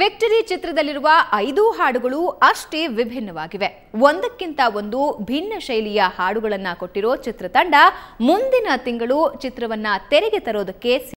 victory ಚಿತ್ರದಲ್ಲಿರುವ ಐದು ಹಾಡುಗಳು ಅಷ್ಟೇ ವಿಭಿನ್ನವಾಗಿವೆ ಒಂದಕ್ಕಿಂತ ಒಂದು ಭಿನ್ನ ಶೈಲಿಯ ಹಾಡುಗಳನ್ನು ಕೊಟ್ಟಿರೋ ಚಿತ್ರತಂಡ ಮುಂದಿನ ತಿಂಗಳು ಚಿತ್ರವನ್ನ ತೆರೆಗೆ ತರೋದಕ್ಕೆ